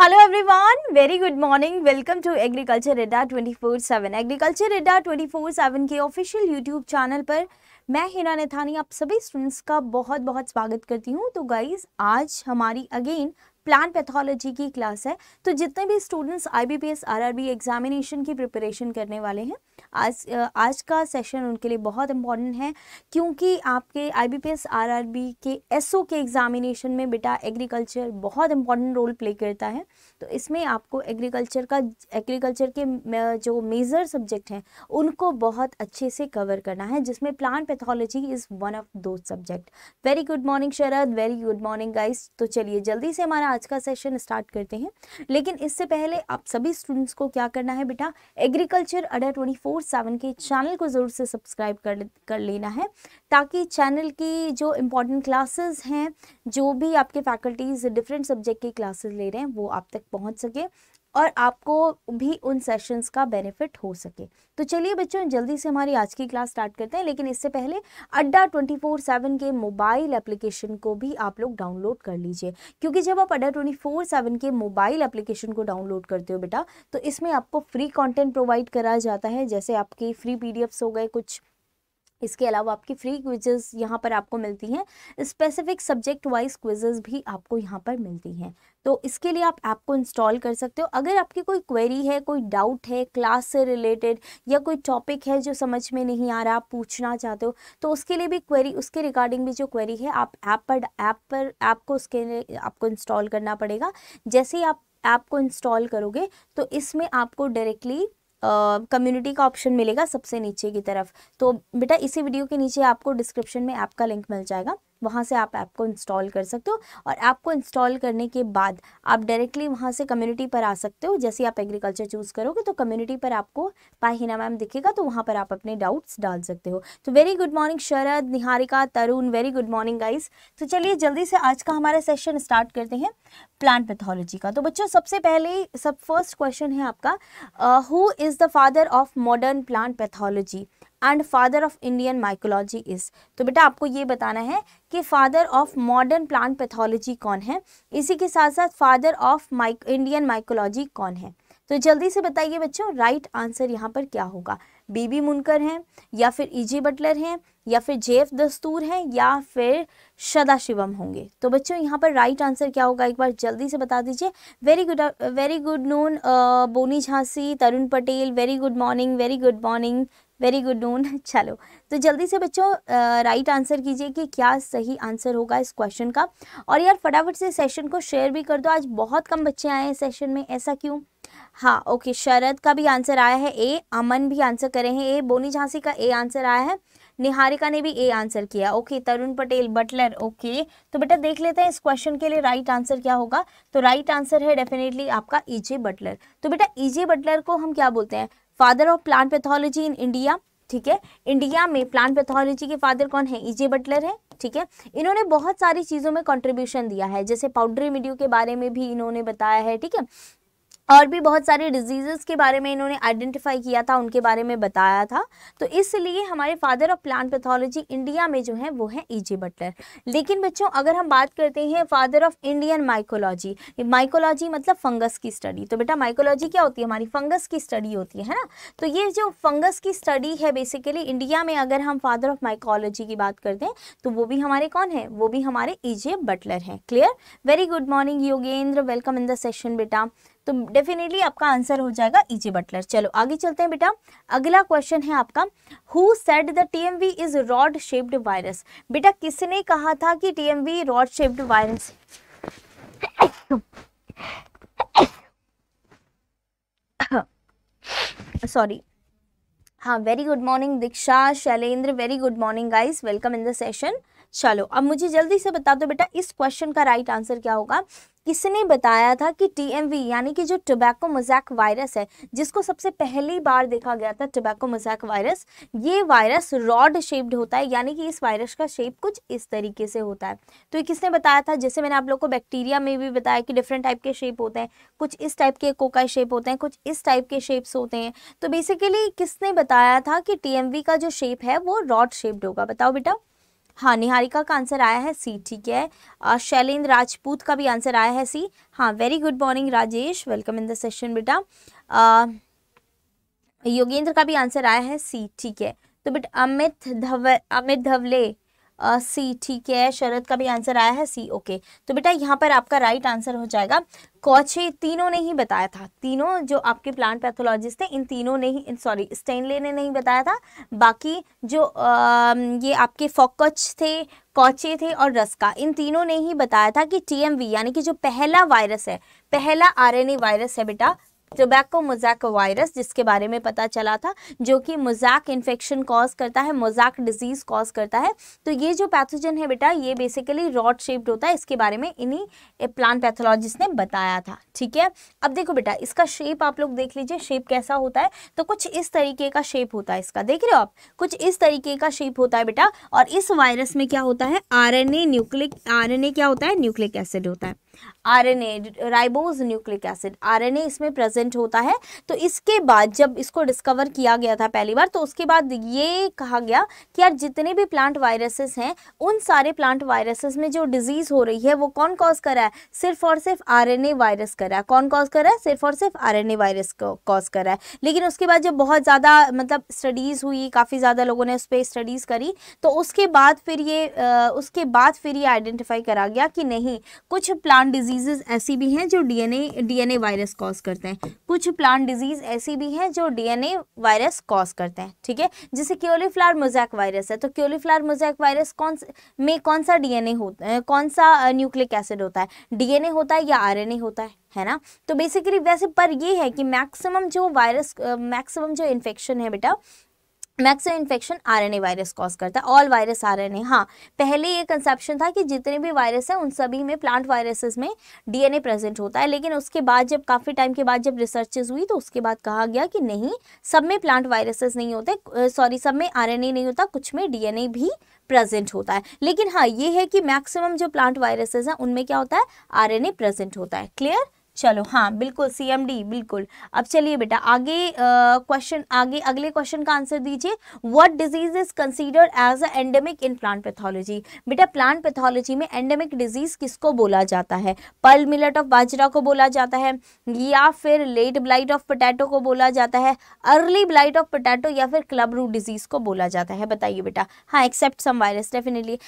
hello everyone very good morning welcome to agriculture रेडा 24/7 agriculture रेडा 24/7 के ऑफिशियल यूट्यूब चैनल पर मैं हिना नेथानी आप सभी स्टूडेंट्स का बहुत बहुत स्वागत करती हूँ तो गाइज आज हमारी अगेन प्लान पैथोलॉजी की क्लास है तो जितने भी स्टूडेंट्स आईबीपीएस आरआरबी एग्जामिनेशन की प्रिपरेशन करने वाले हैं आज आज का सेशन उनके लिए बहुत इंपॉर्टेंट है क्योंकि आपके आईबीपीएस आरआरबी के एसओ के एग्जामिनेशन में बेटा एग्रीकल्चर बहुत इंपॉर्टेंट रोल प्ले करता है तो इसमें आपको एग्रीकल्चर का एग्रीकल्चर के जो मेजर सब्जेक्ट हैं उनको बहुत अच्छे से कवर करना है जिसमें plant pathology is one of two subject very good morning Sharad very good morning guys तो चलिए जल्दी से हमारा आज का सेशन स्टार्ट करते हैं लेकिन इससे पहले आप सभी स्टूडेंट्स को क्या करना है बेटा एग्रीकल्चर अडर ट्वेंटी फोर सेवन के चैनल को ज़रूर से सब्सक्राइब कर कर लेना है ताकि चैनल की जो इम्पोर्टेंट क्लासेस हैं जो भी आपके फैकल्टीज़ डिफरेंट सब्जेक्ट की क्लासेस ले रहे हैं वो आप तक पहुंच सके और आपको भी उन सेशंस का बेनिफिट हो सके तो चलिए बच्चों जल्दी से हमारी आज की क्लास स्टार्ट करते हैं लेकिन इससे पहले अड्डा 24/7 के मोबाइल एप्लीकेशन को भी आप लोग डाउनलोड कर लीजिए क्योंकि जब आप अड्डा 24/7 के मोबाइल एप्लीकेशन को डाउनलोड करते हो बेटा तो इसमें आपको फ्री कंटेंट प्रोवाइड कराया जाता है जैसे आपकी फ्री पी हो गए कुछ इसके अलावा आपकी फ्री क्विजेज़ यहाँ पर आपको मिलती हैं स्पेसिफिक सब्जेक्ट वाइज क्विजेज़ भी आपको यहाँ पर मिलती हैं तो इसके लिए आप ऐप को इंस्टॉल कर सकते हो अगर आपकी कोई क्वेरी है कोई डाउट है क्लास से रिलेटेड या कोई टॉपिक है जो समझ में नहीं आ रहा आप पूछना चाहते हो तो उसके लिए भी क्वेरी उसके रिगार्डिंग भी जो क्वेरी है आप ऐप पर ऐप पर ऐप को उसके लिए आपको इंस्टॉल करना पड़ेगा जैसे ही आप ऐप को इंस्टॉल करोगे तो इसमें आपको डायरेक्टली कम्युनिटी का ऑप्शन मिलेगा सबसे नीचे की तरफ तो बेटा इसी वीडियो के नीचे आपको डिस्क्रिप्शन में ऐप का लिंक मिल जाएगा वहाँ से आप ऐप को इंस्टॉल कर सकते हो और ऐप को इंस्टॉल करने के बाद आप डायरेक्टली वहाँ से कम्युनिटी पर आ सकते हो जैसे आप एग्रीकल्चर चूज़ करोगे तो कम्युनिटी पर आपको पाहिना मैम दिखेगा तो वहाँ पर आप अपने डाउट्स डाल सकते हो तो very good morning Sharad Niharika Tarun very good morning guys तो चलिए जल्दी से आज का हमारा सेशन स्टार्ट करते हैं प्लांट पैथोलॉजी का तो बच्चों सबसे पहले सब फर्स्ट क्वेश्चन है आपका who is the father of modern plant pathology and father of Indian mycology is तो बेटा आपको ये बताना है कि father of modern plant pathology कौन है इसी के साथ साथ father of mike Indian mycology कौन है तो जल्दी से बताइए बच्चों राइट आंसर यहाँ पर क्या होगा बीबी मुनकर हैं या फिर ईजी e बटलर हैं या फिर जेफ दस्तूर हैं या फिर सदा शिवम होंगे तो बच्चों यहाँ पर राइट आंसर क्या होगा एक बार जल्दी से बता दीजिए very good very good noon Boni Jhansi Tarun Patel very good morning very good morning very good noon चलो तो जल्दी से बच्चों राइट आंसर कीजिए कि क्या सही आंसर होगा इस क्वेश्चन का और यार फटाफट से सेशन को शेयर भी कर दो आज बहुत कम बच्चे आए हैं सेशन में ऐसा क्यों हाँ ओके शरद का भी आंसर आया है ए अमन भी आंसर करे हैं ए बोनी झांसी का ए आंसर आया है निहारिका ने भी ए आंसर किया okay Tarun Patel Butler okay तो बेटा देख लेते हैं इस क्वेश्चन के लिए राइट आंसर क्या होगा तो राइट आंसर है डेफिनेटली आपका ईजे e बटलर तो बेटा ईजे e बटलर को हम क्या बोलते हैं father of plant pathology in India ठीक है इंडिया में प्लांट पैथोलॉजी के फादर कौन है ईजे e बटलर है ठीक है इन्होंने बहुत सारी चीज़ों में कंट्रीब्यूशन दिया है जैसे पाउडरी मीडियो के बारे में भी इन्होंने बताया है ठीक है और भी बहुत सारे डिजीजेस के बारे में इन्होंने आइडेंटिफाई किया था उनके बारे में बताया था तो इसलिए हमारे father of plant pathology India में जो है वो है ई जी बटलर लेकिन बच्चों अगर हम बात करते हैं father of Indian mycology mycology मतलब फंगस की स्टडी तो बेटा माइकोलॉजी क्या होती है हमारी फंगस की स्टडी होती है ना तो ये जो फंगस की स्टडी है बेसिकली इंडिया में अगर हम फादर ऑफ माइकोलॉजी की बात करते हैं तो वो भी हमारे कौन है वो भी हमारे ई जे बटलर हैं clear very good morning Yogendra welcome in the session बेटा तो डेफिनेटली आपका आंसर हो जाएगा ई e बटलर चलो आगे चलते हैं बेटा अगला क्वेश्चन है आपका who said the TMV is rod shaped virus बेटा किसने कहा था कि TMV rod shaped virus sorry हाँ very good morning Diksha Shailendra very good morning guys welcome in the session चलो अब मुझे जल्दी से बता दो बेटा इस क्वेश्चन का राइट right आंसर क्या होगा किसने बताया था कि टीएमवी यानी कि जो टोबैको मजैक वायरस है जिसको सबसे पहली बार देखा गया था टोबैको मजैक वायरस ये वायरस रॉड शेप्ड होता है यानी कि इस वायरस का शेप कुछ इस तरीके से होता है तो ये किसने बताया था जैसे मैंने आप लोग को बैक्टीरिया में भी बताया कि डिफरेंट टाइप के शेप होते हैं कुछ इस टाइप के कोका शेप होते हैं कुछ इस टाइप के शेप्स होते हैं तो बेसिकली किसने बताया था कि टी का जो शेप है वो रॉड शेप्ड होगा बताओ बेटा हाँ निहारिका का आंसर आया है सी ठीक है शैलेंद्र राजपूत का भी आंसर आया है सी हाँ very good morning Rajesh welcome in the session बेटा योगेंद्र का भी आंसर आया है सी ठीक है तो बेटा अमित धव अमित धवले सी ठीक है शरद का भी आंसर आया है सी ओके तो बेटा यहाँ पर आपका राइट आंसर हो जाएगा कौचे तीनों ने ही बताया था तीनों जो आपके प्लांट पैथोलॉजिस्ट थे इन तीनों ने ही सॉरी स्टेनले ने नहीं बताया था बाकी जो आ, ये आपके फोकच थे कौचे थे और रस्का इन तीनों ने ही बताया था कि टीएमवी यानी कि जो पहला वायरस है पहला आरएनए वायरस है बेटा टोबैको मोजाक वायरस जिसके बारे में पता चला था जो कि मोजैक इन्फेक्शन कॉज करता है मोजैक डिजीज़ कॉज करता है तो ये जो पैथोजन है बेटा ये बेसिकली रॉड शेप्ड होता है इसके बारे में इन्हीं प्लांट पैथोलॉजिस्ट ने बताया था ठीक है अब देखो बेटा इसका शेप आप लोग देख लीजिए शेप कैसा होता है तो कुछ इस तरीके का शेप होता है इसका देख रहे हो आप कुछ इस तरीके का शेप होता है बेटा और इस वायरस में क्या होता है आर एन न्यूक्लिक आर क्या होता है न्यूक्लिक एसिड होता है RNA ribose nucleic acid RNA इसमें प्रेजेंट होता है तो इसके बाद जब इसको डिस्कवर किया गया था पहली बार तो उसके बाद ये कहा गया कि यार जितने भी प्लांट वायरसेस हैं उन सारे प्लांट वायरसेस में जो डिजीज़ हो रही है वो कौन कॉज करा है सिर्फ और सिर्फ आर वायरस करा है कौन कॉज करा है सिर्फ और सिर्फ आर वायरस कॉज करा है लेकिन उसके बाद जब बहुत ज़्यादा मतलब स्टडीज़ हुई काफ़ी ज़्यादा लोगों ने उस पर स्टडीज़ करी तो उसके बाद फिर ये उसके बाद फिर ये आइडेंटिफाई करा गया कि नहीं कुछ प्लांट प्लांट डिजीजेज ऐसी भी हैं जो डीएनए डीएनए वायरस कॉज करते हैं कुछ प्लांट डिजीज ऐसी भी हैं जो डीएनए वायरस कॉज करते हैं ठीक है जैसे क्योलीफ्लार मोजैक वायरस है तो क्योलीफ्लार मोजैक वायरस कौन में कौन सा डीएनए होता है कौन सा न्यूक्लिक एसिड होता है डीएनए होता है या आरएनए होता है है ना तो बेसिकली वैसे पर ये है कि मैक्सिमम जो वायरस मैक्सिमम जो इन्फेक्शन है बेटा मैक्सो इन्फेक्शन आरएनए वायरस कॉज करता है ऑल वायरस आरएनए हाँ पहले ये कंसेप्शन था कि जितने भी वायरस हैं उन सभी में प्लांट वायरसेस में डीएनए प्रेजेंट होता है लेकिन उसके बाद जब काफ़ी टाइम के बाद जब रिसर्चेज हुई तो उसके बाद कहा गया कि नहीं सब में प्लांट वायरसेस नहीं होते सॉरी सब में आर नहीं होता कुछ में डी भी प्रेजेंट होता है लेकिन हाँ ये है कि मैक्सिमम जो प्लांट वायरसेज हैं उनमें क्या होता है आर प्रेजेंट होता है क्लियर चलो हाँ बिल्कुल सीएमडी बिल्कुल अब चलिए बेटा आगे क्वेश्चन आगे अगले क्वेश्चन का आंसर दीजिए what disease is considered as a endemic in plant pathology बेटा प्लांट पैथोलॉजी में एंडेमिक डिजीज किसको बोला जाता है पर्ल मिलट ऑफ बाजरा को बोला जाता है या फिर लेट ब्लाइट ऑफ पोटैटो को बोला जाता है अर्ली ब्लाइट ऑफ पोटैटो या फिर क्लब रूट डिजीज को बोला जाता है बताइए बेटा हाँ except some virus definitely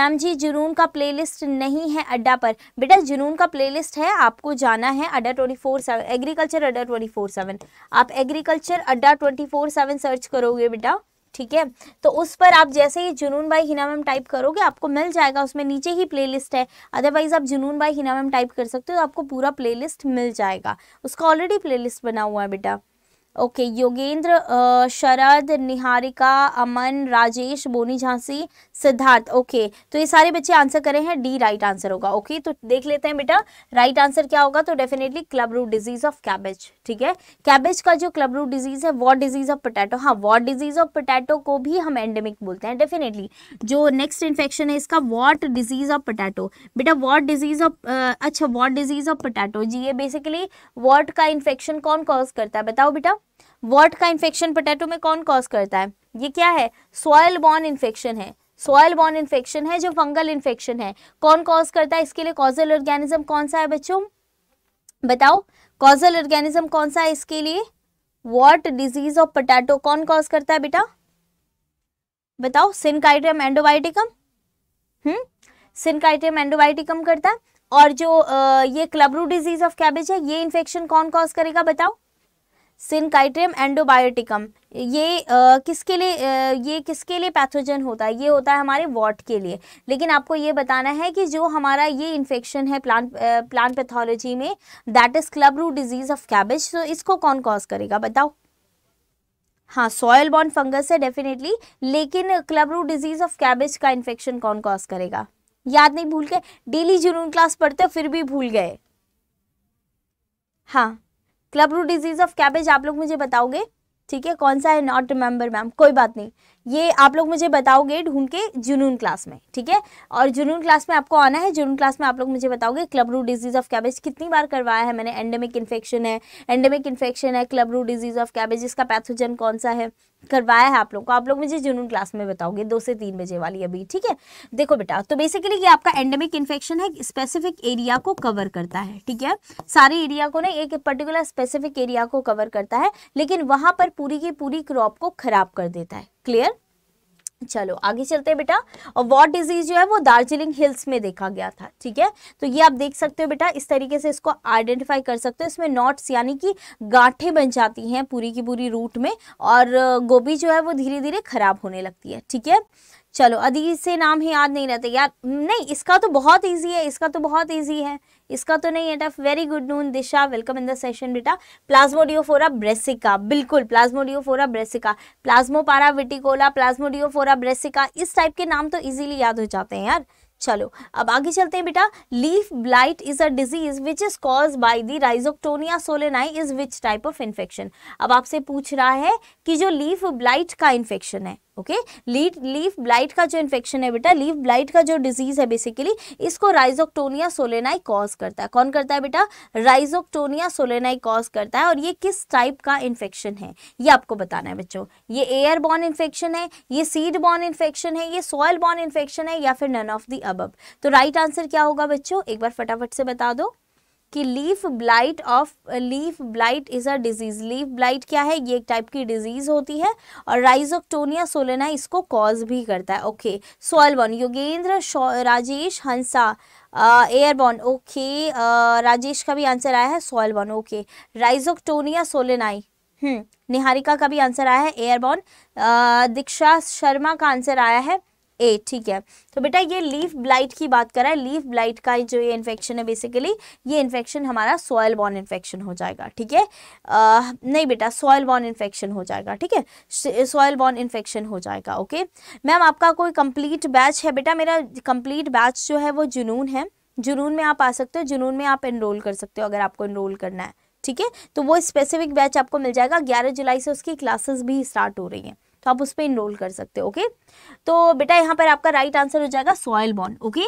ma'am ji जुनून का प्ले नहीं है अड्डा पर बेटा जुनून का प्ले है आपको जाना है Adda twenty four seven agriculture Adda twenty four seven आप agriculture Adda twenty four seven search करोगे बेटा ठीक है तो उस पर आप जैसे ही जुनून बाई हिना मैम टाइप करोगे आपको मिल जाएगा उसमें नीचे ही प्लेलिस्ट है अदरवाइज आप जुनून बाई हिना मैम टाइप कर सकते हो तो आपको पूरा प्लेलिस्ट मिल जाएगा उसका ऑलरेडी प्लेलिस्ट बना हुआ है बेटा ओके योगेंद्र शरद निहारिका अमन राजेश बोनी झांसी सिद्धार्थ ओके तो ये सारे बच्चे आंसर करे हैं डी राइट आंसर होगा ओके तो देख लेते हैं बेटा राइट आंसर क्या होगा तो definitely club root disease of cabbage ठीक है कैबेज का जो क्लब रूट डिजीज है वॉट डिजीज ऑफ पोटैटो हाँ वॉट डिजीज ऑफ पोटैटो को भी हम एंडेमिक बोलते हैं डेफिनेटली जो नेक्स्ट इन्फेक्शन है इसका वॉट डिजीज ऑफ पोटैटो बेटा वॉट डिजीज ऑफ अच्छा वॉट डिजीज ऑफ पोटैटो जी ये बेसिकली वॉट का इन्फेक्शन कौन कॉज करता है बताओ बेटा वॉट का इन्फेक्शन पोटैटो में कौन कॉज करता है ये क्या है सॉयल बॉर्न इन्फेक्शन है सॉयल बॉर्न इन्फेक्शन है जो फंगल इन्फेक्शन है कौन कॉज करता है इसके लिए कॉजल ऑर्गेनिज्म कौन सा है बच्चों बताओ कॉजल ऑर्गेनिज्म कौन सा है इसके लिए वॉट डिजीज ऑफ पोटैटो कौन कॉज करता है बेटा बताओ सिनकाइटियम एंडोबायोटिकम हम्म सिनकाइटियम एंडोबायोटिकम करता है और जो आ, ये क्लबरू डिजीज ऑफ कैबेज है ये इन्फेक्शन कौन कॉज करेगा बताओ सिनकाइट्रियम एंडोबायोटिकम ये आ, किसके लिए आ, ये किसके लिए पैथोजन होता है ये होता है हमारे वॉट के लिए लेकिन आपको ये बताना है कि जो हमारा ये इन्फेक्शन है प्लांट प्लांट पैथोलॉजी में that is club root disease of cabbage तो इसको कौन कॉज करेगा बताओ हाँ सॉयल बॉन्ड फंगस है डेफिनेटली लेकिन club root disease of cabbage का इन्फेक्शन कौन कॉज करेगा याद नहीं भूल के डेली जुनून क्लास पढ़ते फिर भी भूल गए हाँ club root disease of cabbage आप लोग मुझे बताओगे ठीक है कौन सा है नॉट रिमेंबर मैम कोई बात नहीं ये आप लोग मुझे बताओगे ढूंढ के जुनून क्लास में ठीक है और जुनून क्लास में आपको आना है जुनून क्लास में आप लोग मुझे बताओगे club root disease of cabbage कितनी बार करवाया है मैंने एंडेमिक इन्फेक्शन है एंडेमिक इन्फेक्शन है club root disease of cabbage इसका पैथोजन कौन सा है करवाया है आप लोग को आप लोग मुझे जुनून क्लास में बताओगे दो से तीन बजे वाली अभी ठीक है देखो बेटा तो बेसिकली ये आपका एंडेमिक इन्फेक्शन है स्पेसिफिक एरिया को कवर करता है ठीक है सारे एरिया को ना एक पर्टिकुलर स्पेसिफिक एरिया को कवर करता है लेकिन वहां पर पूरी की पूरी क्रॉप को खराब कर देता है क्लियर चलो आगे चलते हैं बेटा और वॉट डिजीज जो है वो दार्जिलिंग हिल्स में देखा गया था ठीक है तो ये आप देख सकते हो बेटा इस तरीके से इसको आइडेंटिफाई कर सकते हो इसमें नॉट्स यानी कि गांठें बन जाती हैं पूरी की पूरी रूट में और गोभी जो है वो धीरे धीरे खराब होने लगती है ठीक है चलो अदी से नाम ही याद नहीं रहते यार नहीं इसका तो बहुत ईजी है इसका तो बहुत ईजी है इसका तो नहीं है tough very good noon Disha welcome in the session बेटा प्लाज्मोडियोफोरा ब्रेसिका बिल्कुल Plasmodiophora brassicae Plasmopara viticola Plasmodiophora brassicae इस टाइप के नाम तो इजीली याद हो जाते हैं यार चलो अब आगे चलते हैं बेटा leaf blight is a disease which is cause by the Rhizoctonia solani is which type of infection अब आपसे पूछ रहा है कि जो लीफ ब्लाइट का इन्फेक्शन है ओके लीड लीफ ब्लाइट का जो इन्फेक्शन है बेटा लीफ ब्लाइट का जो डिजीज है बेसिकली इसको राइजोक्टोनिया सोलेनाई कॉज करता है कौन करता है बेटा राइजोक्टोनिया सोलेनाई कॉज करता है और ये किस टाइप का इन्फेक्शन है ये आपको बताना है बच्चों ये एयर बॉर्न इन्फेक्शन है ये सीड बॉर्न इन्फेक्शन है ये सॉयल बॉर्न इन्फेक्शन है या फिर नन ऑफ दी अब तो राइट right आंसर क्या होगा बच्चों एक बार फटाफट से बता दो कि leaf blight of leaf blight is a disease leaf blight क्या है ये एक टाइप की डिजीज़ होती है और राइजोक्टोनिया सोलेना इसको कॉज भी करता है okay soilborne Yogendra Rajesh Hansa airborne okay Rajesh का भी आंसर आया है soilborne okay Rhizoctonia solani hmm Niharika का भी आंसर आया है एयरबॉन दीक्षा शर्मा का आंसर आया है ए ठीक है तो बेटा ये लीफ ब्लाइट की बात कर रहा है लीफ ब्लाइट का जो ये इन्फेक्शन है बेसिकली ये इन्फेक्शन हमारा सॉयल बॉर्न इन्फेक्शन हो जाएगा ठीक है नहीं बेटा सॉयल बॉर्न इन्फेक्शन हो जाएगा ठीक है सॉयल बॉर्न इन्फेक्शन हो जाएगा ओके मैम आपका कोई कंप्लीट बैच है बेटा मेरा कंप्लीट बैच जो है वो जुनून है जुनून में आप आ सकते हो जुनून में आप इनरोल कर सकते हो अगर आपको इनरोल करना है ठीक है तो वो स्पेसिफिक बैच आपको मिल जाएगा ग्यारह जुलाई से उसकी क्लासेस भी स्टार्ट हो रही हैं तो आप उस पर इनरोल कर सकते हो ओके तो बेटा यहाँ पर आपका राइट आंसर हो जाएगा सॉयल बॉन्ड ओके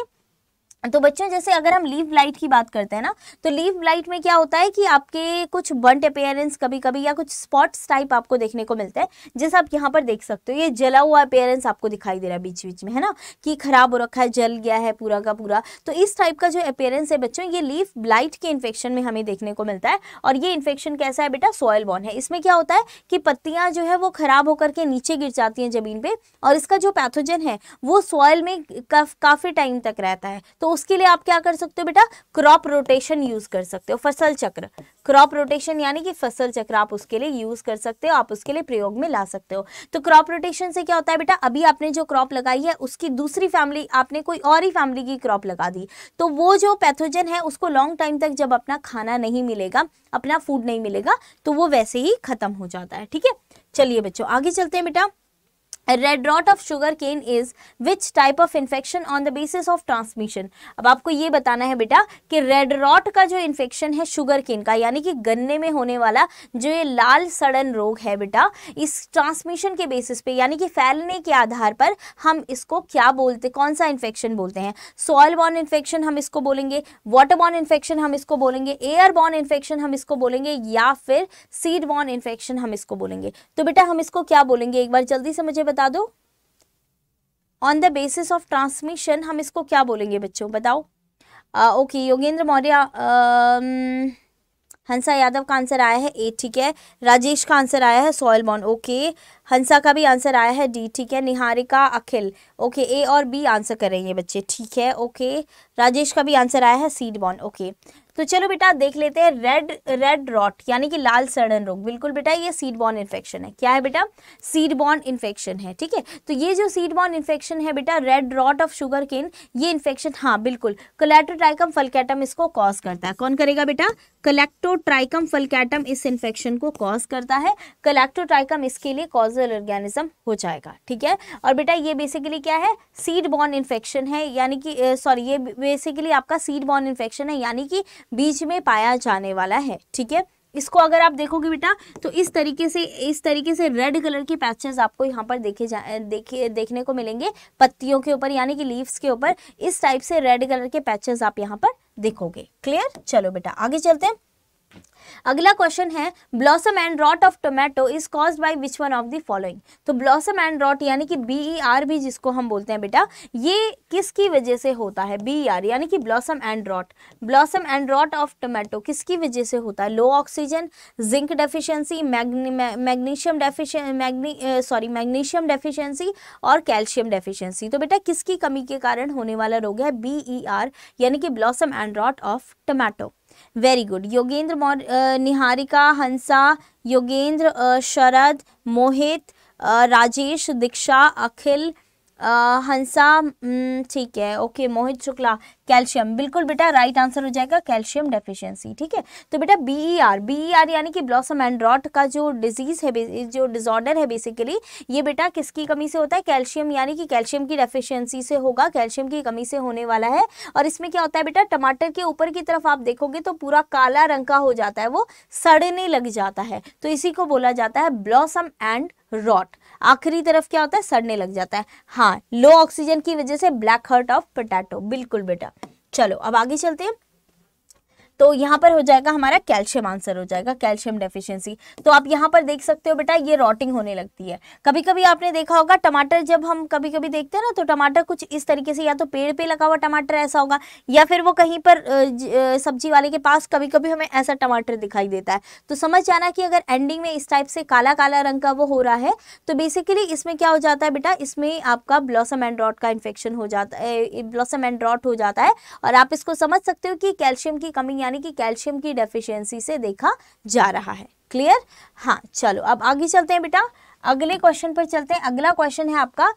तो बच्चों जैसे अगर हम लीव लाइट की बात करते हैं ना तो लीव लाइट में क्या होता है कि आपके कुछ बंट अपेयरेंस कभी कभी या कुछ स्पॉट्स टाइप आपको देखने को मिलता है जैसे आप यहाँ पर देख सकते हो ये जला हुआ अपेयरेंस आपको दिखाई दे रहा है बीच बीच में है ना कि खराब हो रखा है जल गया है पूरा का पूरा तो इस टाइप का जो अपेयरेंस है बच्चों ये लीव लाइट के इन्फेक्शन में हमें देखने को मिलता है और ये इन्फेक्शन कैसा है बेटा सॉयल बॉन है इसमें क्या होता है कि पत्तियाँ जो है वो खराब होकर के नीचे गिर जाती हैं ज़मीन पर और इसका जो पैथोजन है वो सॉयल में काफ़ी टाइम तक रहता है तो तो उसके लिए आप क्या कर सकते हो बेटा क्रॉप रोटेशन यूज कर सकते हो फसल चक्र क्रॉप रोटेशन यानी कि फसल चक्र आप उसके लिए यूज कर सकते हो आप उसके लिए प्रयोग में ला सकते हो तो क्रॉप रोटेशन से क्या होता है बेटा अभी आपने जो क्रॉप लगाई है उसकी दूसरी फैमिली आपने कोई और ही फैमिली की क्रॉप लगा दी तो वो जो पैथोजन है उसको लॉन्ग टाइम तक जब अपना खाना नहीं मिलेगा अपना फूड नहीं मिलेगा तो वो वैसे ही खत्म हो जाता है ठीक है चलिए बच्चों आगे चलते हैं बेटा red rot of sugar cane is which type of infection on the basis of transmission अब आपको ये बताना है बेटा कि रेड रॉट का जो इन्फेक्शन है शुगर केन का यानी कि गन्ने में होने वाला जो ये लाल सड़न रोग है बेटा इस ट्रांसमिशन के बेसिस पे यानी कि फैलने के आधार पर हम इसको क्या बोलते कौन सा इन्फेक्शन बोलते हैं सॉयल बॉर्न इन्फेक्शन हम इसको बोलेंगे वाटर बॉर्न इन्फेक्शन हम इसको बोलेंगे एयर बॉर्न इन्फेक्शन हम इसको बोलेंगे या फिर सीड बॉर्न इन्फेक्शन हम इसको बोलेंगे तो बेटा हम इसको क्या बोलेंगे एक बार जल्दी से मुझे बता बता दो on the basis of transmission हम इसको क्या बोलेंगे बच्चों बताओ ओके योगेंद्र मौर्य हंसा यादव का आंसर आया है ए ठीक है राजेश का आंसर आया है सॉयल बॉन ओके हंसा का भी आंसर आया है डी ठीक है निहारिका अखिल ओके ए और बी आंसर करेंगे बच्चे ठीक है ओके राजेश का भी आंसर आया है सीड बॉन ओके तो चलो बेटा देख लेते हैं रेड रेड रॉट यानी कि लाल सड़न रोग बिल्कुल बेटा ये सीड बॉर्न इन्फेक्शन है क्या है बेटा सीड बॉर्न इन्फेक्शन है ठीक है तो ये जो सीड बॉर्न इन्फेक्शन है बेटा red rot of sugar cane ये इन्फेक्शन हाँ बिल्कुल कलेक्टोट्राइकम फलकैटम इसको कॉज करता है कौन करेगा बेटा कलेक्टोट्राइकम फलकैटम इस इन्फेक्शन को कॉज करता है कलेक्टोट्राइकम इसके लिए कॉजल ऑर्गेनिज्म हो जाएगा ठीक है और बेटा ये बेसिकली क्या है सीड बॉर्न इन्फेक्शन है यानी कि सॉरी ये बेसिकली आपका सीड बॉर्न इन्फेक्शन है यानी कि बीच में पाया जाने वाला है ठीक है इसको अगर आप देखोगे बेटा तो इस तरीके से इस तरीके से रेड कलर के पैचेस आपको यहाँ पर देखे जा देखे देखने को मिलेंगे पत्तियों के ऊपर यानी कि लीव्स के ऊपर इस टाइप से रेड कलर के पैचेस आप यहाँ पर देखोगे क्लियर चलो बेटा आगे चलते हैं अगला क्वेश्चन है blossom end rot of tomato is cause by which one of the following तो ब्लॉसम एंड रॉट यानी कि बी ई आर भी जिसको हम बोलते हैं बेटा ये किसकी वजह से होता है बी ई आर यानी कि blossom end rot blossom end rot of tomato किसकी वजह से होता है low oxygen zinc deficiency magnesium deficiency sorry magnesium deficiency और कैल्शियम डेफिशिएंसी तो बेटा किसकी कमी के कारण होने वाला रोग है बी ई आर यानी कि blossom end rot of tomato very good Yogendra Niharika Hansa Yogendra Sharad Mohit Rajesh Diksha Akhil Hansa hmm, ठीक है ओके मोहित शुक्ला कैल्शियम बिल्कुल बेटा राइट आंसर हो जाएगा कैल्शियम डेफिशिएंसी ठीक है तो बेटा बीईआर बीईआर e e यानी कि ब्लॉसम एंड रॉट का जो डिजीज़ है जो डिजॉर्डर है बेसिकली ये बेटा किसकी कमी से होता है कैल्शियम यानी कि कैल्शियम की डेफिशिएंसी से होगा कैल्शियम की कमी से होने वाला है और इसमें क्या होता है बेटा टमाटर के ऊपर की तरफ आप देखोगे तो पूरा काला रंग का हो जाता है वो सड़ने लग जाता है तो इसी को बोला जाता है ब्लॉसम एंड रॉट आखिरी तरफ क्या होता है सड़ने लग जाता है हाँ लो ऑक्सीजन की वजह से ब्लैक हर्ट ऑफ पोटैटो बिल्कुल बेटा चलो अब आगे चलते हैं तो यहाँ पर हो जाएगा हमारा कैल्शियम आंसर हो जाएगा कैल्शियम डेफिशिएंसी तो आप यहाँ पर देख सकते हो बेटा ये रॉटिंग होने लगती है कभी कभी आपने देखा होगा टमाटर जब हम कभी कभी देखते हैं ना तो टमाटर कुछ इस तरीके से या तो पेड़ पे लगा हुआ टमाटर ऐसा होगा या फिर वो कहीं पर सब्जी वाले के पास कभी कभी हमें ऐसा टमाटर दिखाई देता है तो समझ जाना कि अगर एंडिंग में इस टाइप से काला काला रंग का वो हो रहा है तो बेसिकली इसमें क्या हो जाता है बेटा इसमें आपका ब्लॉसम एंड रॉट का इन्फेक्शन हो जाता है ब्लॉसम एंड रॉट हो जाता है और आप इसको समझ सकते हो कि कैल्शियम की कमी यानी कि कैल्शियम की डेफिशिएंसी से देखा जा रहा है क्लियर हाँ चलो अब आगे चलते हैं बेटा अगले क्वेश्चन पर चलते हैं अगला क्वेश्चन है आपका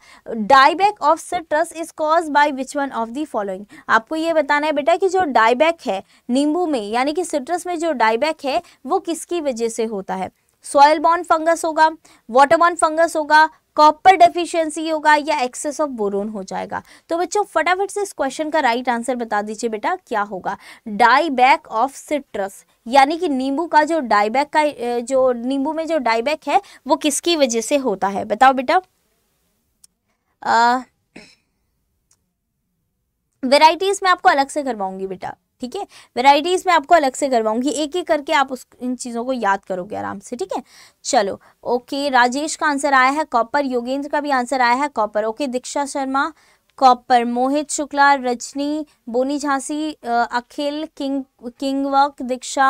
dieback of citrus is cause by which one of the following आपको ये बताना है बेटा कि जो डाईबैक है नींबू में यानी कि सिट्रस में जो डाईबैक है वो किसकी वजह से होता है सॉयल बॉर्न फंगस होगा वाटर बॉर्न फंगस होगा कॉपर डेफिशिएंसी होगा या एक्सेस ऑफ बोरोन हो जाएगा तो बच्चों फटाफट से इस क्वेश्चन का राइट आंसर बता दीजिए बेटा क्या होगा डाईबैक ऑफ सिट्रस यानी कि नींबू का जो डाईबैक का जो नींबू में जो डाईबैक है वो किसकी वजह से होता है बताओ बेटा वेराइटीज़ में आपको अलग से करवाऊंगी बेटा ठीक है वेराइटीज़ मैं आपको अलग से करवाऊंगी एक एक करके आप उस इन चीज़ों को याद करोगे आराम से ठीक है चलो ओके राजेश का आंसर आया है कॉपर योगेंद्र का भी आंसर आया है copper okay Diksha Sharma copper Mohit Shukla Rajni Boni Jhansi Akhil किंग वक दीक्षा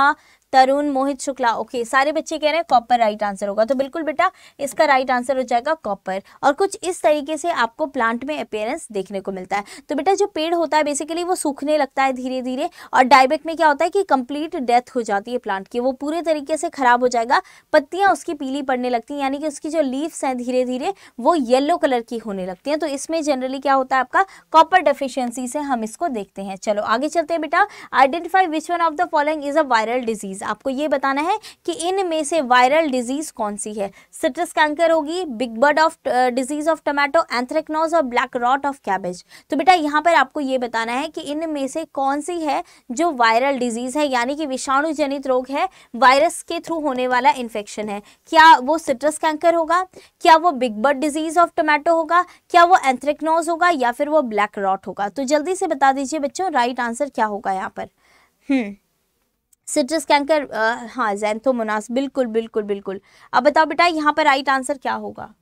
तरुण मोहित शुक्ला ओके सारे बच्चे कह रहे हैं कॉपर राइट आंसर होगा तो बिल्कुल बेटा इसका राइट आंसर हो जाएगा कॉपर और कुछ इस तरीके से आपको प्लांट में अपेयरेंस देखने को मिलता है तो बेटा जो पेड़ होता है बेसिकली वो सूखने लगता है धीरे धीरे और डायबेक में क्या होता है कि कंप्लीट डेथ हो जाती है प्लांट की वो पूरे तरीके से खराब हो जाएगा पत्तियां उसकी पीली पड़ने लगती हैं यानी कि उसकी जो लीव्स हैं धीरे धीरे वो येलो कलर की होने लगती हैं तो इसमें जनरली क्या होता है आपका कॉपर डेफिशिएंसी से हम इसको देखते हैं चलो आगे चलते हैं बेटा identify which one of the following is a viral disease disease आपको ये बताना है कि इनमें से वायरल डिजीज़ कौन सी है सिट्रस कैंकर होगी big bird of disease of tomato anthracnose और ब्लैक रॉट ऑफ कैबेज तो बेटा यहाँ पर आपको ये बताना है कि इनमें से कौन सी है जो वायरल डिजीज़ है यानी कि विषाणु जनित रोग है वायरस के थ्रू होने वाला इन्फेक्शन है क्या वो सिट्रस कैंकर होगा क्या वो big bird disease of tomato होगा क्या वो एंथ्रेक्नोज होगा या फिर वो ब्लैक रॉट होगा तो जल्दी से बता दीजिए बच्चों राइट आंसर क्या होगा यहाँ पर हम्म सिट्रस कैंकर हाँ जैंथोमोनास बिल्कुल बिल्कुल बिल्कुल अब बताओ बेटा यहाँ पर राइट आंसर क्या होगा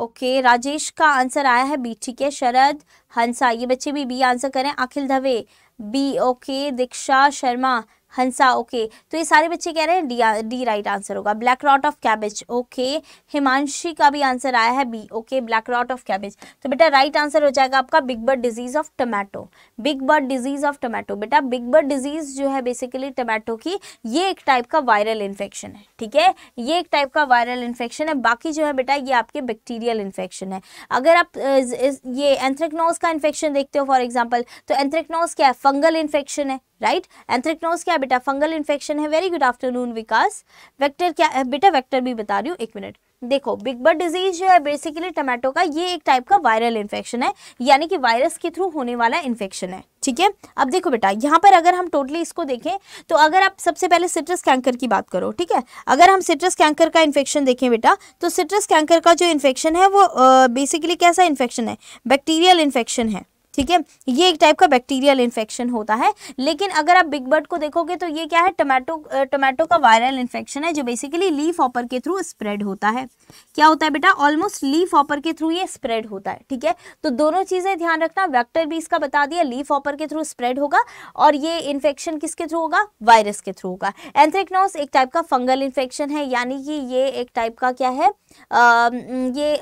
ओके okay, राजेश का आंसर आया है बी ठीक है शरद हंसा ये बच्चे भी बी आंसर करें Akhil Dhave B okay Diksha Sharma Hansa okay तो ये सारे बच्चे कह रहे हैं डी डी राइट आंसर होगा black rot of cabbage okay Himanshi का भी आंसर आया है B okay black rot of cabbage तो बेटा राइट आंसर हो जाएगा आपका big bird disease of tomato big bird disease of tomato बेटा बिग बर्ड डिजीज जो है बेसिकली टमाटो की ये एक टाइप का वायरल इन्फेक्शन है ठीक है ये एक टाइप का वायरल इन्फेक्शन है बाकी जो है बेटा ये आपके बैक्टीरियल इन्फेक्शन है अगर आप ये एंथ्रेक्नोज का इन्फेक्शन देखते हो फॉर एग्जाम्पल तो एंथ्रेक्नोज क्या है फंगल इन्फेक्शन है राइट एंथ्रेक्नोज क्या बेटा फंगल इन्फेक्शन है very good afternoon Vikas vector क्या है बेटा वेक्टर भी बता रही हूँ एक मिनट देखो बिग बर्ड डिजीज जो है बेसिकली टमाटो का ये एक टाइप का वायरल इन्फेक्शन है यानी कि वायरस के थ्रू होने वाला इन्फेक्शन है ठीक है अब देखो बेटा यहाँ पर अगर हम टोटली इसको देखें तो अगर आप सबसे पहले सिट्रस कैंकर की बात करो ठीक है अगर हम सिट्रस कैंकर का इन्फेक्शन देखें बेटा तो सिट्रस कैंकर का जो इन्फेक्शन है वो बेसिकली कैसा इन्फेक्शन है बैक्टीरियल इन्फेक्शन है ठीक है ये एक टाइप का बैक्टीरियल इन्फेक्शन होता है लेकिन अगर आप बिग बर्ड को देखोगे तो ये क्या है टोमेटो टोमेटो का वायरल इन्फेक्शन है जो बेसिकली लीफ ऑपर के थ्रू स्प्रेड होता है क्या होता है बेटा ऑलमोस्ट लीफ ऑपर के थ्रू ये स्प्रेड होता है ठीक है तो दोनों चीज़ें ध्यान रखना वैक्टर भी इसका बता दिया लीफ ऑपर के थ्रू स्प्रेड होगा और ये इन्फेक्शन किसके थ्रू होगा वायरस के थ्रू होगा एंथ्रेक्नोस एक टाइप का फंगल इन्फेक्शन है यानी कि ये एक टाइप का क्या है आ, ये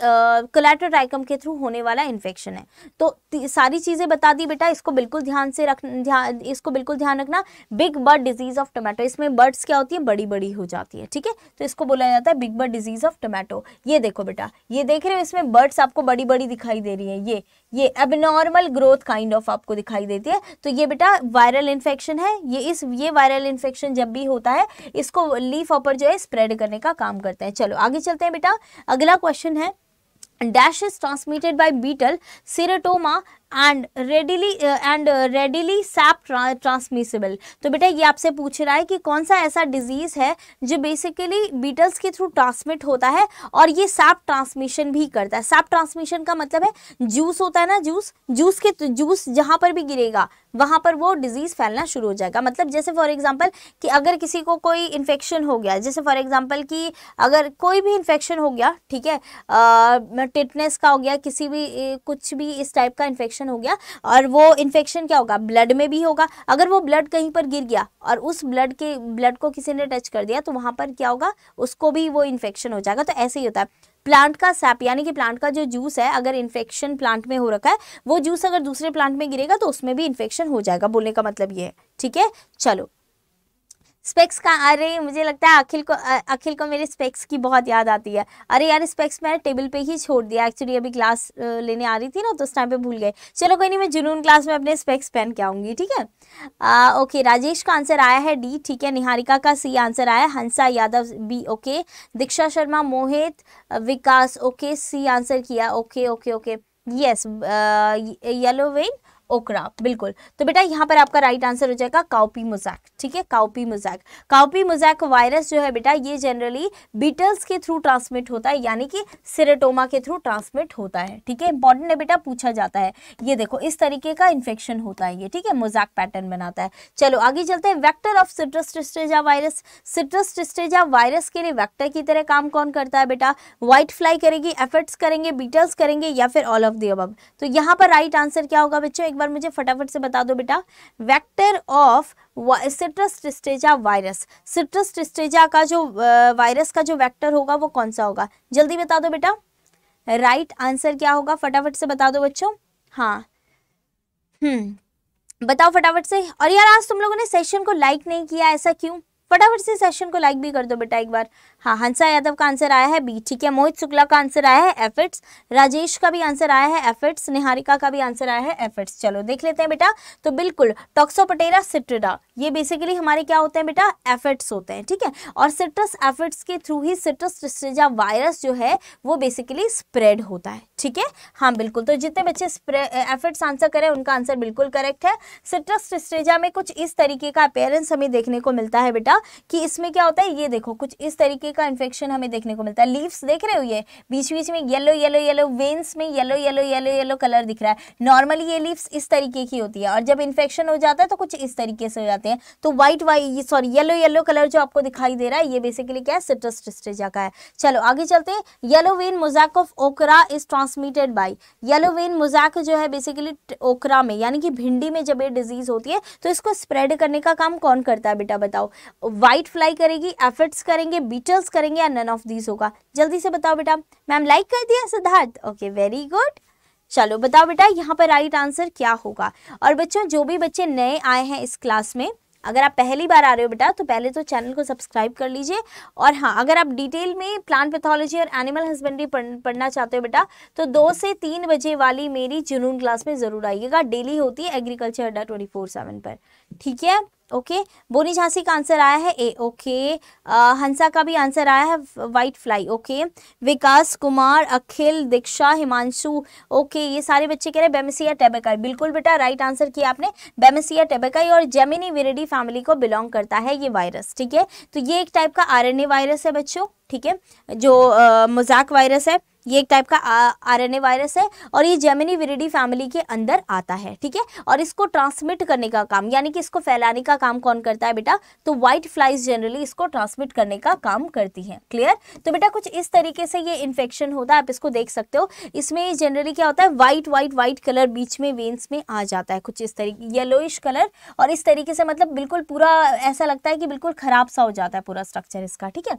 कोलेट्रोटाइकम के थ्रू होने वाला इन्फेक्शन है तो सारी सारी चीज़ें बता दी बेटा इसको बिल्कुल ध्यान से रख ध्यान इसको बिल्कुल ध्यान रखना big bird disease of tomato इसमें बर्ड्स क्या होती है बड़ी बड़ी हो जाती है ठीक है तो इसको बोला जाता है big bird disease of tomato ये देखो बेटा ये देख रहे हो इसमें बर्ड्स आपको बड़ी बड़ी दिखाई दे रही है ये ये एबनॉर्मल ग्रोथ काइंड ऑफ आपको दिखाई देती है तो ये बेटा वायरल इन्फेक्शन है ये इस ये वायरल इन्फेक्शन जब भी होता है इसको लीफ ऑपर जो है स्प्रेड करने का काम करते हैं चलो आगे चलते हैं बेटा अगला क्वेश्चन है dash is transmitted by beetle Cerotoma and readily and readily sap transmissible तो बेटा ये आपसे पूछ रहा है कि कौन सा ऐसा डिजीज है जो बेसिकली बीटल्स के थ्रू ट्रांसमिट होता है और ये सैप ट्रांसमिशन भी करता है सैप ट्रांसमिशन का मतलब है जूस होता है ना जूस जूस के जूस जहाँ पर भी गिरेगा वहाँ पर वो डिजीज़ फैलना शुरू हो जाएगा मतलब जैसे फॉर एग्जाम्पल कि अगर किसी को कोई इन्फेक्शन हो गया जैसे फॉर एग्जाम्पल कि अगर कोई भी इन्फेक्शन हो गया ठीक है टिटनेस का हो गया किसी भी कुछ भी इस टाइप का इन्फेक्शन इन्फेक्शन हो गया और वो इन्फेक्शन क्या होगा ब्लड में भी होगा अगर वो ब्लड कहीं पर गिर गया और उस ब्लड के ब्लड को किसी ने टच कर दिया तो वहाँ पर क्या होगा उसको भी वो इन्फेक्शन हो जाएगा तो ऐसे ही होता है प्लांट का सैप यानी कि प्लांट का जो जूस है अगर इन्फेक्शन प्लांट में हो रखा है वो जूस अगर दूसरे प्लांट में गिरेगा तो उसमें भी इन्फेक्शन हो जाएगा बोलने का मतलब ये है ठीक है चलो स्पेक्स का अरे मुझे लगता है अखिल को अखिल को मेरे स्पेक्स की बहुत याद आती है अरे यार स्पेक्स मैंने टेबल पे ही छोड़ दिया एक्चुअली अभी क्लास लेने आ रही थी ना तो उस टाइम पे भूल गए चलो कोई नहीं मैं जुनून क्लास में अपने स्पेक्स पहन के आऊँगी ठीक है आ, ओके राजेश का आंसर आया है डी ठीक है निहारिका का सी आंसर आया Hansa Yadav B okay Diksha Sharma Mohit Vikas okay C answer किया okay okay okay yes yellow vein okra बिल्कुल तो बेटा यहाँ पर आपका राइट आंसर हो जाएगा काउपी मोजैक ठीक है cowpea mosaic cowpea mosaic virus जो है बेटा ये जनरली बीटल्स के थ्रू ट्रांसमिट होता है यानी कि सिरेटोमा के थ्रू ट्रांसमिट होता है ठीक है इंपॉर्टेंट है बेटा पूछा जाता है ये देखो इस तरीके का इन्फेक्शन होता है ये ठीक है मोजैक पैटर्न बनाता है चलो आगे चलते हैं vector of citrus tristeza virus citrus tristeza virus के लिए वैक्टर की तरह काम कौन करता है बेटा व्हाइट फ्लाई करेगी एफर्ट्स करेंगे बीटल्स करेंगे या फिर ऑल ऑफ दी अब तो यहाँ पर राइट आंसर क्या होगा बच्चों एक बार मुझे फटाफट से बता दो बेटा vector of citrus tristeza virus citrus tristeza का जो वायरस का जो वेक्टर होगा वो कौन सा होगा जल्दी बता दो बेटा राइट right आंसर क्या होगा फटाफट से बता दो बच्चों हाँ हम्म बताओ फटाफट से और यार आज तुम लोगों ने सेशन को लाइक नहीं किया ऐसा क्यों फटाफट से सेशन को लाइक भी कर दो बेटा एक बार हाँ हंसा यादव का आंसर आया है बी ठीक है मोहित शुक्ला का आंसर आया है एफर्ट्स राजेश का भी आंसर आया है एफर्ट्स निहारिका का भी आंसर आया है एफर्ट्स चलो देख लेते हैं बेटा तो बिल्कुल टॉक्सोपटेरा सिट्रिडा ये बेसिकली हमारे क्या होते हैं बेटा एफर्ट्स होते हैं ठीक है और सिट्रस एफर्ट्स के थ्रू ही सिट्रस डिस्ट्रिजा वायरस जो है वो बेसिकली स्प्रेड होता है ठीक है हाँ बिल्कुल तो जितने बच्चे एफर्ट्स आंसर करें उनका आंसर बिल्कुल करेक्ट है सिट्रस डिस्ट्रिजा में कुछ इस तरीके का अपेयरेंस हमें देखने को मिलता है बेटा होगा कि इसमें क्या होता है ये देखो कुछ इस तरीके का इन्फेक्शन हमें देखने को मिलता है लीव्स देख रहे हो ये बीच बीच में येलो येलो येलो वेन्स में yellow yellow yellow yellow colour दिख रहा है नॉर्मली ये लीव्स इस तरीके की होती है और जब इन्फेक्शन हो जाता है तो कुछ इस तरीके से हो जाते हैं तो white white sorry yellow yellow colour जो आपको दिखाई दे रहा है ये बेसिकली क्या है सिट्रस ट्रिस्टेजा का है चलो आगे चलते हैं yellow vein mosaic of okra is transmitted by yellow vein mosaic जो है बेसिकली ओकरा में यानी कि भिंडी में जब ये डिजीज होती है तो इसको स्प्रेड करने का काम कौन करता है बेटा बताओ वाइट फ्लाई करेगी एफर्ट्स करेंगे बीटल्स करेंगे या नन ऑफ दीज होगा जल्दी से बताओ बेटा मैम लाइक कर दिया सिद्धार्थ ओके वेरी गुड चलो बताओ बेटा यहाँ पर राइट आंसर क्या होगा और बच्चों जो भी बच्चे नए आए हैं इस क्लास में अगर आप पहली बार आ रहे हो बेटा तो पहले तो चैनल को सब्सक्राइब कर लीजिए और हाँ अगर आप डिटेल में प्लांट पैथोलॉजी और एनिमल हस्बेंड्री पढ़ना चाहते हो बेटा तो दो से तीन बजे वाली मेरी जुनून क्लास में ज़रूर आइएगा डेली होती है agriculture Adda twenty four seven पर ठीक है ओके बोनी झांसी का आंसर आया है ए ओके आ, हंसा का भी आंसर आया है white fly okay Vikas Kumar Akhil Diksha Himanshu okay ये सारे बच्चे कह रहे हैं बेमसिया टेबेकाई बिल्कुल बेटा राइट आंसर किया आपने बेमसिया टेबेकाई और जेमिनी विरेडी फैमिली को बिलोंग करता है ये वायरस ठीक है तो ये एक टाइप का आर वायरस है बच्चों ठीक है जो मोजाक वायरस है ये एक टाइप का आरएनए वायरस है और ये जेमिनी विरिडी फैमिली के अंदर आता है ठीक है और इसको ट्रांसमिट करने का काम यानी कि इसको फैलाने का काम कौन करता है बेटा तो व्हाइट फ्लाइज जनरली इसको ट्रांसमिट करने का काम करती है क्लियर तो बेटा कुछ इस तरीके से ये इन्फेक्शन होता है आप इसको देख सकते हो इसमें जनरली क्या होता है व्हाइट व्हाइट व्हाइट कलर बीच में वेन्स में आ जाता है कुछ इस तरीके येलोइश कलर और इस तरीके से मतलब बिल्कुल पूरा ऐसा लगता है कि बिल्कुल खराब सा हो जाता है पूरा स्ट्रक्चर इसका ठीक है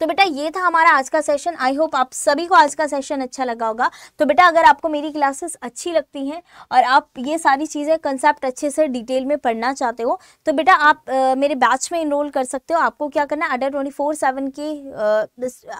तो बेटा ये था हमारा आज का सेशन आई होप आप सभी को आज का सेशन अच्छा लगा होगा तो बेटा अगर आपको मेरी क्लासेस अच्छी लगती हैं और आप ये सारी चीज़ें कंसेप्ट अच्छे से डिटेल में पढ़ना चाहते हो तो बेटा आप आ, मेरे बैच में इनरोल कर सकते हो आपको क्या करना है अडर ट्वेंटी फोर सेवन के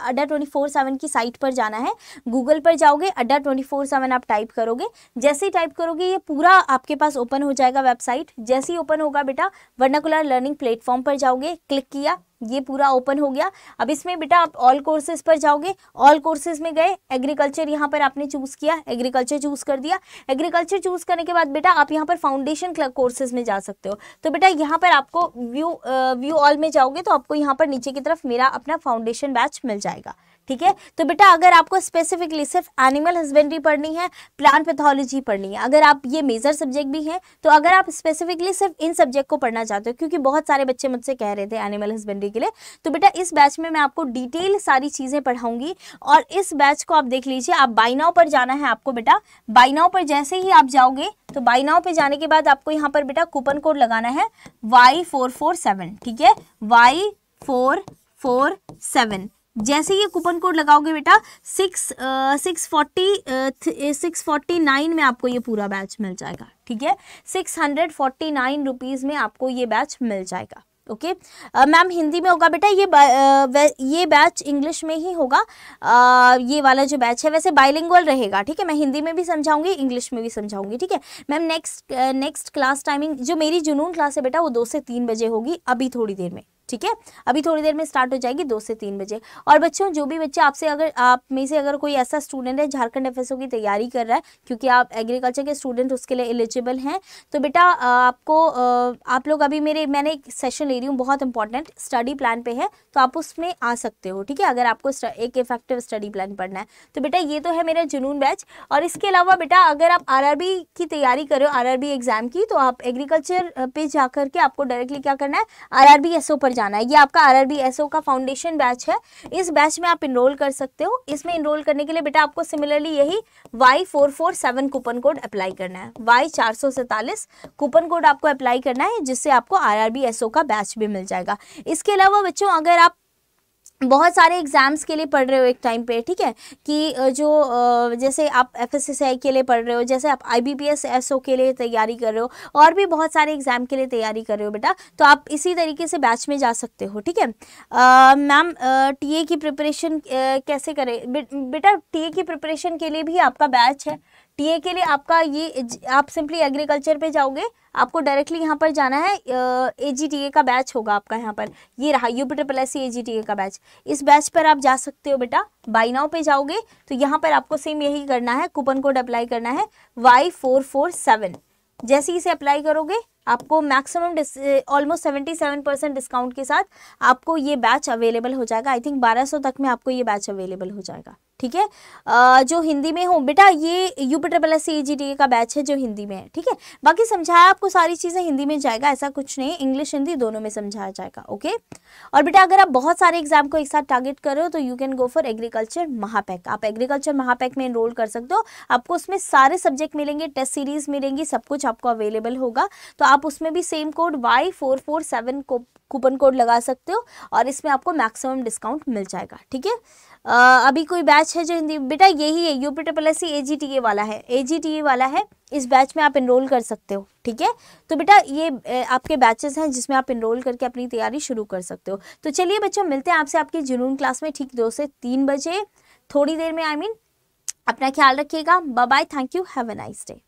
अडर ट्वेंटी फोर सेवन की साइट पर जाना है गूगल पर जाओगे अड्डा ट्वेंटी फोर सेवन आप टाइप करोगे जैसे ही टाइप करोगे ये पूरा आपके पास ओपन हो जाएगा वेबसाइट जैसे ही ओपन होगा बेटा वर्नाकुलर लर्निंग प्लेटफॉर्म पर जाओगे क्लिक किया ये पूरा ओपन हो गया अब इसमें बेटा आप ऑल कोर्सेज पर जाओगे ऑल कोर्सेज में गए एग्रीकल्चर यहाँ पर आपने चूज़ किया एग्रीकल्चर चूज़ कर दिया एग्रीकल्चर चूज़ करने के बाद बेटा आप यहाँ पर फाउंडेशन कोर्सेज में जा सकते हो तो बेटा यहाँ पर आपको व्यू व्यू ऑल में जाओगे तो आपको यहाँ पर नीचे की तरफ मेरा अपना फाउंडेशन बैच मिल जाएगा ठीक है तो बेटा अगर आपको स्पेसिफिकली सिर्फ एनिमल हस्बेंड्री पढ़नी है प्लांट पैथोलॉजी पढ़नी है अगर आप ये मेजर सब्जेक्ट भी हैं तो अगर आप स्पेसिफिकली सिर्फ इन सब्जेक्ट को पढ़ना चाहते हो क्योंकि बहुत सारे बच्चे मुझसे कह रहे थे एनिमल हस्बेंड्री के लिए तो बेटा इस बैच में मैं आपको डिटेल सारी चीज़ें पढ़ाऊंगी और इस बैच को आप देख लीजिए आप बाइनाओ पर जाना है आपको बेटा बाइनाओ पर जैसे ही आप जाओगे तो बाइनाओ पर जाने के बाद आपको यहाँ पर बेटा कूपन कोड लगाना है वाई फोर फोर सेवन ठीक है वाई फोर फोर सेवन जैसे ये कूपन कोड लगाओगे बेटा six six forty six forty nine में आपको ये पूरा बैच मिल जाएगा ठीक है six hundred forty nine rupees में आपको ये बैच मिल जाएगा ओके मैम हिंदी में होगा बेटा ये आ, ये बैच इंग्लिश में ही होगा आ, ये वाला जो बैच है वैसे बाइलिंगुअल रहेगा ठीक है मैं हिंदी में भी समझाऊंगी इंग्लिश में भी समझाऊंगी ठीक है ma'am next next class timing जो मेरी जुनून क्लास है बेटा वो दो से तीन बजे होगी अभी थोड़ी देर में ठीक है अभी थोड़ी देर में स्टार्ट हो जाएगी दो से तीन बजे और बच्चों जो भी बच्चे आपसे अगर आप में से अगर कोई ऐसा स्टूडेंट है झारखंड एफ की तैयारी कर रहा है क्योंकि आप एग्रीकल्चर के स्टूडेंट उसके लिए एलिजिबल हैं तो बेटा आपको आप लोग अभी मेरे मैंने एक सेशन ले रही हूँ बहुत इंपॉर्टेंट स्टडी प्लान पे है तो आप उसमें आ सकते हो ठीक है अगर आपको एक इफेक्टिव स्टडी प्लान पढ़ना है तो बेटा ये तो है मेरा जुनून बैच और इसके अलावा बेटा अगर आप आर की तैयारी करो आर एग्जाम की तो आप एग्रीकल्चर पे जा करके आपको डायरेक्टली क्या करना है आर आर पर जाना है ये आपका आर एसओ का फाउंडेशन बैच है इस बैच में आप इनरोल कर सकते हो इसमें इनरोल करने के लिए बेटा आपको सिमिलरली यही Y four four seven coupon code apply करना है वाई चार सौ सैंतालीस कूपन कोड आपको अप्लाई करना है जिससे आपको आर आर का बैच भी मिल जाएगा इसके अलावा बच्चों अगर आप बहुत सारे एग्ज़ाम्स के लिए पढ़ रहे हो एक टाइम पे ठीक है कि जो जैसे आप एफ एस के लिए पढ़ रहे हो जैसे आप I B P S SO के लिए तैयारी कर रहे हो और भी बहुत सारे एग्ज़ाम के लिए तैयारी कर रहे हो बेटा तो आप इसी तरीके से बैच में जा सकते हो ठीक है मैम टी की प्रिपरेशन कैसे करें बेटा टी की प्रिपरेशन के लिए भी आपका बैच है टीए के लिए आपका ये आप सिंपली एग्रीकल्चर पे जाओगे आपको डायरेक्टली यहाँ पर जाना है ए का बैच होगा आपका यहाँ पर ये रहा यू ट्रिपल एस सी का बैच इस बैच पर आप जा सकते हो बेटा बाइनाओ पे जाओगे तो यहाँ पर आपको सेम यही करना है कूपन कोड अप्लाई करना है वाई फोर फोर सेवन जैसे इसे अप्लाई करोगे आपको maximum almost seventy seven percent discount के साथ आपको ये बैच अवेलेबल हो जाएगा आई थिंक बारह सौ तक में आपको ये बैच अवेलेबल हो जाएगा ठीक है जो हिंदी में हो बेटा ये U P double S C G D का बैच है जो हिंदी में है ठीक है बाकी समझाया आपको सारी चीज़ें हिंदी में जाएगा ऐसा कुछ नहीं इंग्लिश हिंदी दोनों में समझाया जाएगा ओके और बेटा अगर आप बहुत सारे एग्जाम को एक साथ टारगेट कर रहे हो तो you can go for agriculture Mahapack आप एग्रीकल्चर महापैक में इनरोल कर सकते हो आपको उसमें सारे सब्जेक्ट मिलेंगे टेस्ट सीरीज मिलेंगी सब कुछ आपको अवेलेबल होगा तो आप आप उसमें भी same code Y four four seven को कूपन कोड लगा सकते हो और इसमें आपको मैक्सिमम डिस्काउंट मिल जाएगा ठीक है अभी कोई बैच है जो हिंदी बेटा यही है UP triple S A G T A वाला है ए जी टी ए वाला है इस बैच में आप इनरोल कर सकते हो ठीक है तो बेटा ये आपके बैचेस हैं जिसमें आप इनरोल करके अपनी तैयारी शुरू कर सकते हो तो चलिए बच्चों मिलते हैं आपसे आपकी जुनून क्लास में ठीक दो से तीन बजे थोड़ी देर में आई I मीन mean, अपना ख्याल रखिएगा bye bye thank you have a nice day